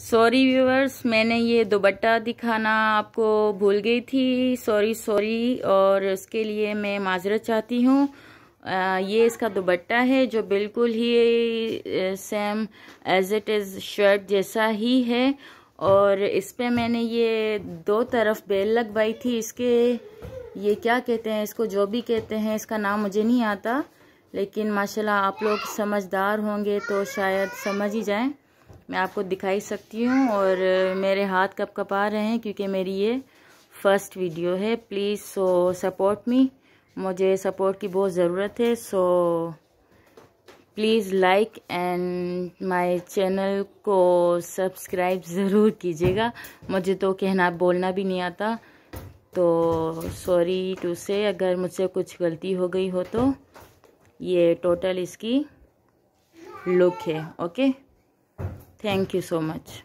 Sorry viewers मैंने ये दुपट्टा दिखाना आपको भूल गई थी सॉरी सॉरी और उसके लिए मैं माजरत चाहती हूँ ये इसका दुबट्टा है जो बिल्कुल ही same as it is shirt जैसा ही है और इस पर मैंने ये दो तरफ बेल लगवाई थी इसके ये क्या कहते हैं इसको जो भी कहते हैं इसका नाम मुझे नहीं आता लेकिन माशाल्लाह आप लोग समझदार होंगे तो शायद समझ ही जाएं मैं आपको दिखाई सकती हूँ और मेरे हाथ कप कपा रहे हैं क्योंकि मेरी ये फ़र्स्ट वीडियो है प्लीज़ सो सपोर्ट मी मुझे सपोर्ट की बहुत ज़रूरत है so please like and my channel को सब्सक्राइब ज़रूर कीजिएगा मुझे तो कहना बोलना भी नहीं आता तो सॉरी टू से अगर मुझसे कुछ गलती हो गई हो तो ये टोटल इसकी लुक है okay Thank you so much.